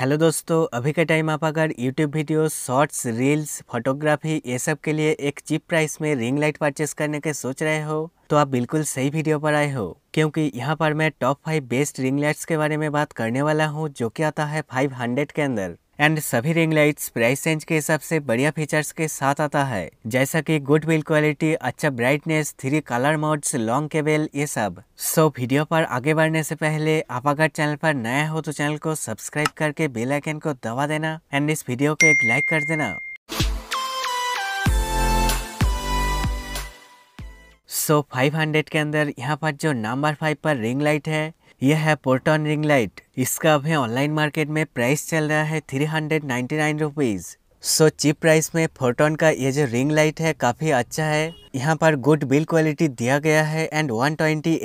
hello दोस्तों अभी के टाइम आप अगर YouTube video shorts reels photography ये सब के लिए एक चीप प्राइस में रिंग लाइट परचेस करने के सोच रहे हो तो आप बिल्कुल सही वीडियो पर आए हो क्योंकि यहाँ पर मैं top five best ring lights के बारे में बात करने वाला हूँ जो कि आता है फाइव हंड्रेड के अंदर एंड सभी रिंग लाइट्स प्राइस रेंज के हिसाब से बढ़िया फीचर्स के साथ आता है जैसा कि गुड बिल क्वालिटी अच्छा brightness three colour modes long cable ये सब सो so, वीडियो पर आगे बढ़ने से पहले आप अगर चैनल पर नया हो तो चैनल को सब्सक्राइब करके बेल आइकन को दबा देना एंड इस वीडियो को एक लाइक कर देना सो फाइव हंड्रेड के अंदर यहाँ पर जो नंबर फाइव पर रिंग लाइट है यह है पोर्टन रिंग लाइट इसका अभी ऑनलाइन मार्केट में प्राइस चल रहा है three hundred ninety nine rupees so cheap price में फोटोन का ये जो रिंग लाइट है काफ़ी अच्छा है यहाँ पर गुड बिल क्वालिटी दिया गया है एंड 120 ट्वेंटी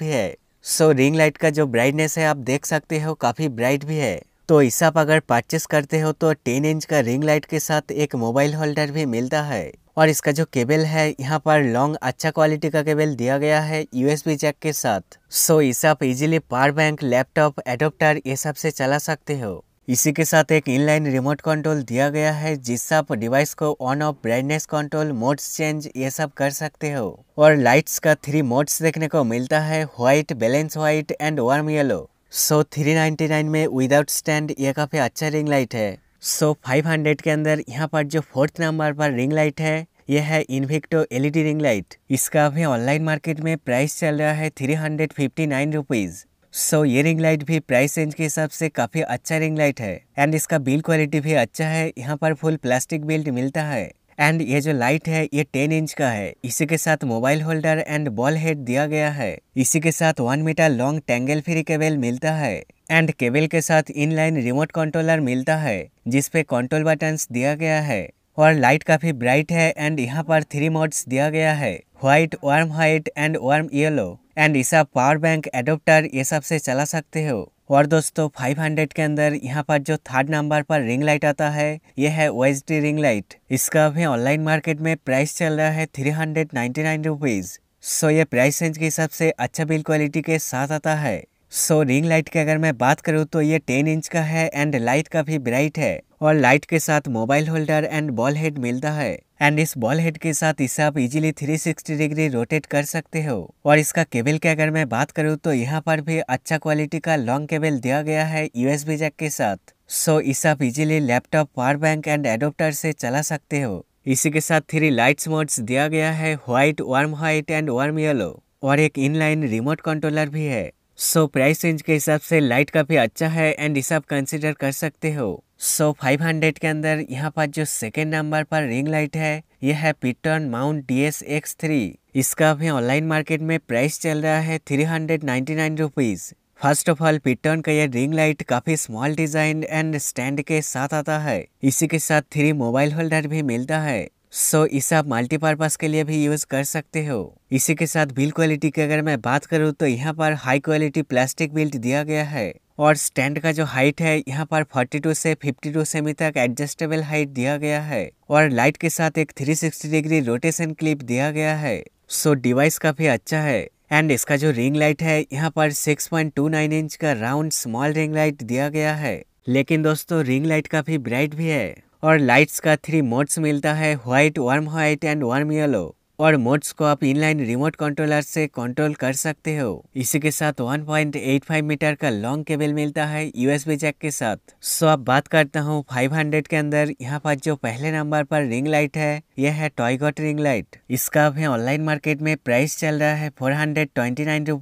भी है सो so, रिंग लाइट का जो ब्राइटनेस है आप देख सकते हो काफ़ी ब्राइट भी है तो इस आप अगर परचेस करते हो तो 10 इंच का रिंग लाइट के साथ एक मोबाइल होल्डर भी मिलता है और इसका जो केबल है यहाँ पर लॉन्ग अच्छा क्वालिटी का केबल दिया गया है यूएसबी जैक के साथ सो इसे आप easily power bank laptop adapter ये सब से चला सकते हो इसी के साथ एक इनलाइन रिमोट कंट्रोल दिया गया है जिससे आप डिवाइस को on off brightness control modes change ये सब कर सकते हो और लाइट्स का थ्री मोड्स देखने को मिलता है white balance white and warm yellow so so, 399 में विदाउट स्टैंड ये काफ़ी अच्छा रिंग लाइट है सो so, 500 के अंदर यहाँ पर जो फोर्थ नंबर पर रिंग लाइट है यह है इन्विक्टो एलईडी रिंग लाइट इसका अभी ऑनलाइन मार्केट में प्राइस चल रहा है three hundred fifty nine rupees so ये रिंग लाइट भी प्राइस रेंज के हिसाब से काफ़ी अच्छा रिंग लाइट है एंड इसका बिल क्वालिटी भी अच्छा है यहाँ पर फुल प्लास्टिक बिल्ट मिलता है एंड ये जो लाइट है ये टेन इंच का है इसी के साथ mobile holder and ball head दिया गया है इसी के साथ one metre long tangle free cable मिलता है एंड केबल के साथ इनलाइन रिमोट कंट्रोलर मिलता है जिसपे कंट्रोल बटन्स दिया गया है और लाइट काफ़ी ब्राइट है एंड यहाँ पर थ्री मोड्स दिया गया है white warm white and warm yellow and इस पावर बैंक एडोप्टर ये सब से चला सकते हो और दोस्तों 500 के अंदर यहाँ पर जो थर्ड नंबर पर रिंग लाइट आता है ये है ओ रिंग लाइट इसका अभी ऑनलाइन मार्केट में प्राइस चल रहा है three hundred ninety nine rupees so ये प्राइस रेंज के हिसाब से अच्छा बिल क्वालिटी के साथ आता है सो रिंग लाइट की अगर मैं बात करूँ तो ये टेन इंच का है एंड लाइट का भी ब्राइट है और लाइट के साथ mobile holder and ball head मिलता है एंड इस बॉल हेड के साथ इसे आप इजीली 360 डिग्री रोटेट कर सकते हो और इसका केबल की अगर मैं बात करूँ तो यहाँ पर भी अच्छा क्वालिटी का लॉन्ग केबल दिया गया है यूएसबी जैक के साथ सो इसे आप easily laptop power bank and adapter से चला सकते हो इसी के साथ थ्री लाइट्स मोड्स दिया गया है white warm white and warm yellow और एक इनलाइन रिमोट कंट्रोलर भी है सो प्राइस रेंज के हिसाब से लाइट काफ़ी अच्छा है एंड इसे आप कंसिडर कर सकते हो सो फाइव हंड्रेड के अंदर यहाँ पर जो सेकेंड नंबर पर रिंग लाइट है यह है पिटर्न mount D S X three इसका अभी ऑनलाइन मार्केट में प्राइस चल रहा है three hundred ninety nine rupees first of all पिटर्न का यह रिंग लाइट काफी स्मॉल डिजाइन एंड स्टैंड के साथ आता है इसी के साथ थ्री मोबाइल होल्डर भी मिलता है सो इसे आप मल्टीपर्पज़ के लिए भी यूज़ कर सकते हो इसी के साथ बिल्ड क्वालिटी की अगर मैं बात करूँ तो यहाँ पर हाई क्वालिटी प्लास्टिक बिल्ट दिया गया है और स्टैंड का जो हाइट है यहाँ पर 42 से 52 सेमी तक एडजस्टेबल हाइट दिया गया है और लाइट के साथ एक 360 डिग्री रोटेशन क्लिप दिया गया है सो so, डिवाइस काफ़ी अच्छा है एंड इसका जो रिंग लाइट है यहाँ पर 6.29 इंच का राउंड स्मॉल रिंग लाइट दिया गया है लेकिन दोस्तों रिंग लाइट काफ़ी ब्राइट भी है और लाइट्स का थ्री मोड्स मिलता है white warm white and warm yellow और मोड्स को आप इनलाइन रिमोट कंट्रोलर से कंट्रोल कर सकते हो इसी के साथ 1.85 मीटर का लॉन्ग केबल मिलता है यूएसबी जैक के साथ सो अब बात करता हूँ 500 के अंदर यहाँ पर जो पहले नंबर पर रिंग लाइट है यह है टॉयगॉट रिंग लाइट इसका अभी ऑनलाइन मार्केट में प्राइस चल रहा है four hundred twenty nine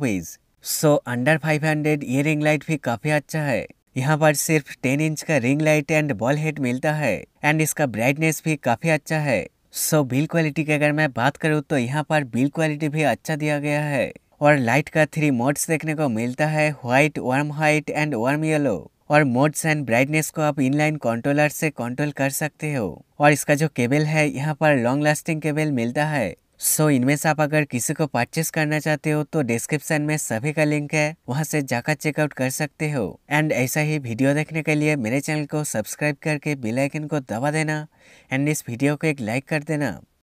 so under five hundred ये रिंग लाइट भी काफी अच्छा है यहाँ पर सिर्फ 10 इंच का ring light and ball head मिलता है एंड इसका ब्राइटनेस भी काफ़ी अच्छा है सो बिल क्वालिटी की अगर मैं बात करूँ तो यहाँ पर बिल क्वालिटी भी अच्छा दिया गया है और लाइट का थ्री मोड्स देखने को मिलता है white warm white and warm yellow और मोड्स एंड ब्राइटनेस को आप इनलाइन कंट्रोलर से कंट्रोल कर सकते हो और इसका जो केबल है यहाँ पर लॉन्ग लास्टिंग केबल मिलता है सो so, इनमें से आप अगर किसी को परचेस करना चाहते हो तो डिस्क्रिप्शन में सभी का लिंक है वहाँ से जाकर चेकआउट कर सकते हो एंड ऐसा ही वीडियो देखने के लिए मेरे चैनल को सब्सक्राइब करके बेल आइकन को दबा देना एंड इस वीडियो को एक लाइक कर देना